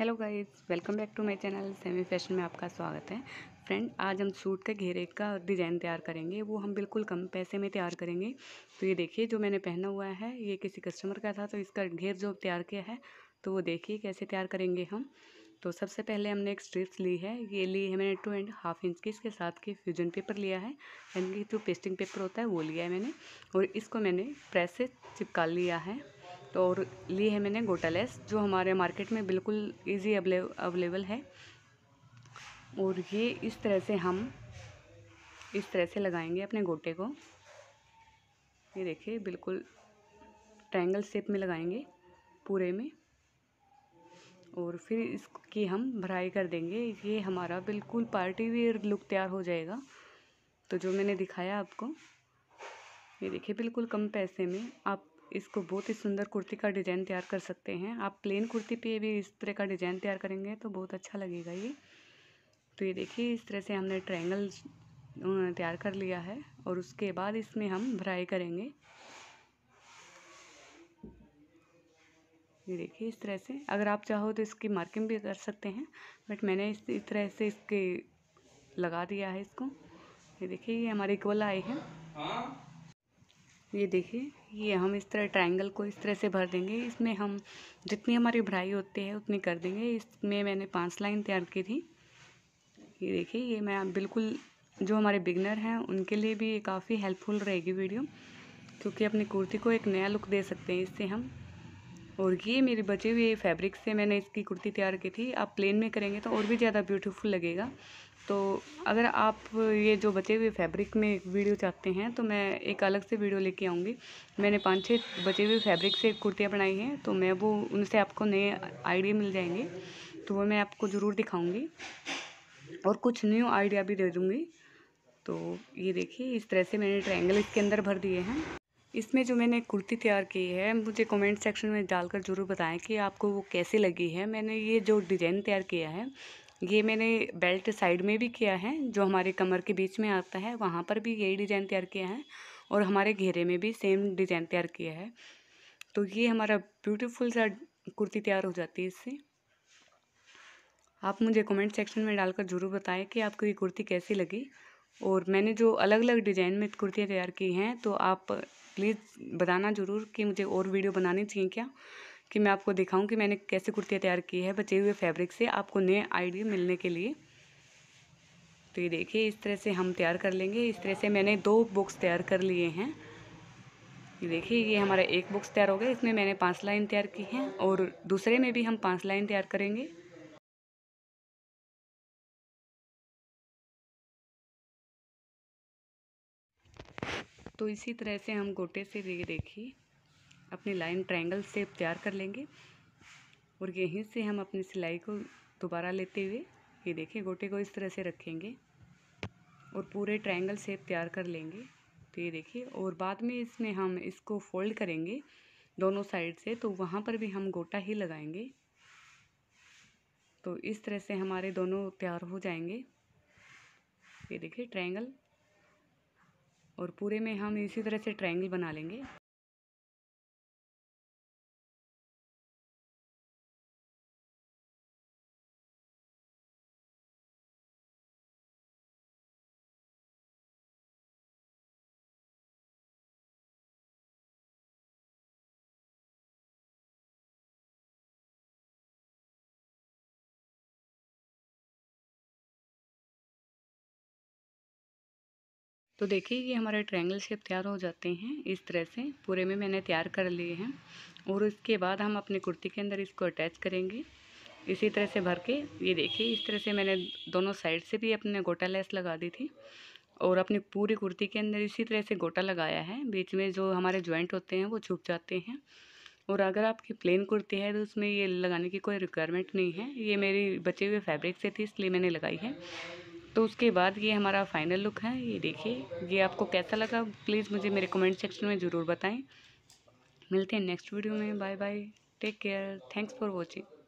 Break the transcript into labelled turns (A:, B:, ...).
A: Hello guys welcome back to my channel semi fashion में आपका स्वागत है फ्रेंड आज हम सूट के घेरे का डिज़ाइन तैयार करेंगे वो हम बिल्कुल कम पैसे में तैयार करेंगे तो ये देखिए जो मैंने पहना हुआ है ये किसी कस्टमर का था तो इसका घेर जो तैयार किया है तो वो देखिए कैसे तैयार करेंगे हम तो सबसे पहले हमने एक स्ट्रिप्स ली है ये ली है मैंने टू एंड हाफ इंच की इसके साथ की फ्यूजन पेपर लिया है यानी कि जो पेस्टिंग पेपर होता है वो लिया है मैंने और इसको मैंने प्रेस से चिपका लिया है तो और ली है मैंने गोटा लेस जो हमारे मार्केट में बिल्कुल इजी अवेलेबल है और ये इस तरह से हम इस तरह से लगाएंगे अपने गोटे को ये देखिए बिल्कुल ट्रायंगल शेप में लगाएंगे पूरे में और फिर इसकी हम भराई कर देंगे ये हमारा बिल्कुल पार्टी वेयर लुक तैयार हो जाएगा तो जो मैंने दिखाया आपको ये देखिए बिल्कुल कम पैसे में आप इसको बहुत ही सुंदर कुर्ती का डिज़ाइन तैयार कर सकते हैं आप प्लेन कुर्ती पे भी इस तरह का डिज़ाइन तैयार करेंगे तो बहुत अच्छा लगेगा ये तो ये देखिए इस तरह से हमने ट्रायंगल तैयार कर लिया है और उसके बाद इसमें हम भराई करेंगे ये देखिए इस तरह से अगर आप चाहो तो इसकी मार्किंग भी कर सकते हैं बट मैंने इस तरह से इसके लगा दिया है इसको ये देखिए ये हमारी इक्वल आई है हाँ। ये देखिए ये हम इस तरह ट्रायंगल को इस तरह से भर देंगे इसमें हम जितनी हमारी भराई होती है उतनी कर देंगे इसमें मैंने पांच लाइन तैयार की थी ये देखिए ये मैं बिल्कुल जो हमारे बिगनर हैं उनके लिए भी ये काफ़ी हेल्पफुल रहेगी वीडियो क्योंकि अपनी कुर्ती को एक नया लुक दे सकते हैं इससे हम और ये मेरे बचे हुए फैब्रिक से मैंने इसकी कुर्ती तैयार की थी आप प्लेन में करेंगे तो और भी ज़्यादा ब्यूटीफुल लगेगा तो अगर आप ये जो बचे हुए फैब्रिक में एक वीडियो चाहते हैं तो मैं एक अलग से वीडियो लेके आऊँगी मैंने पाँच छः बचे हुए फैब्रिक से कुर्तियाँ बनाई हैं तो मैं वो उनसे आपको नए आइडिया मिल जाएंगे तो वो मैं आपको ज़रूर दिखाऊँगी और कुछ न्यू आइडिया भी दे दूँगी तो ये देखिए इस तरह से मैंने ट्रायंगल इसके अंदर भर दिए हैं इसमें जो मैंने कुर्ती तैयार की है मुझे कमेंट सेक्शन में डालकर ज़रूर बताएं कि आपको वो कैसी लगी है मैंने ये जो डिज़ाइन तैयार किया है ये मैंने बेल्ट साइड में भी किया है जो हमारे कमर के बीच में आता है वहाँ पर भी यही डिज़ाइन तैयार किया है और हमारे घेरे में भी सेम डिज़ाइन तैयार किया है तो ये हमारा ब्यूटीफुल सा कुर्ती तैयार हो जाती है इससे आप मुझे कमेंट सेक्शन में डालकर ज़रूर बताएं कि आपको ये कुर्ती कैसी लगी और मैंने जो अलग अलग डिज़ाइन में कुर्तियाँ तैयार की हैं तो आप प्लीज़ बताना ज़रूर कि मुझे और वीडियो बनानी चाहिए क्या कि मैं आपको दिखाऊं कि मैंने कैसे कुर्तियाँ तैयार की है बचे हुए फैब्रिक से आपको नए आइडिया मिलने के लिए तो ये देखिए इस तरह से हम तैयार कर लेंगे इस तरह से मैंने दो बुक्स तैयार कर लिए हैं ये देखिए ये हमारा एक बुक्स तैयार हो गया इसमें मैंने पाँच लाइन तैयार की हैं और दूसरे में भी हम पाँच लाइन तैयार करेंगे तो इसी तरह से हम गोटे से ये देखिए अपनी लाइन ट्रायंगल सेप तैयार कर लेंगे और यहीं से हम अपनी सिलाई को दोबारा लेते हुए ये देखिए गोटे को इस तरह से रखेंगे और पूरे ट्रायंगल शेप तैयार कर लेंगे तो ये देखिए और बाद में इसमें हम इसको फोल्ड करेंगे दोनों साइड से तो वहाँ पर भी हम गोटा ही लगाएंगे तो इस तरह से हमारे दोनों तैयार हो जाएंगे ये देखिए ट्रायंगल और पूरे में हम इसी तरह से ट्रायंगल बना लेंगे तो देखिए ये हमारे ट्रायंगल शेप तैयार हो जाते हैं इस तरह से पूरे में मैंने तैयार कर लिए हैं और इसके बाद हम अपने कुर्ती के अंदर इसको अटैच करेंगे इसी तरह से भर के ये देखिए इस तरह से मैंने दोनों साइड से भी अपने गोटा लेस लगा दी थी और अपनी पूरी कुर्ती के अंदर इसी तरह से गोटा लगाया है बीच में जो हमारे ज्वाइंट होते हैं वो छुप जाते हैं और अगर आपकी प्लेन कुर्ती है तो उसमें ये लगाने की कोई रिक्वायरमेंट नहीं है ये मेरी बचे हुए फैब्रिक से थी इसलिए मैंने लगाई है तो उसके बाद ये हमारा फाइनल लुक है ये देखिए ये आपको कैसा लगा प्लीज़ मुझे मेरे कमेंट सेक्शन में ज़रूर बताएं मिलते हैं नेक्स्ट वीडियो में bye bye take care thanks for watching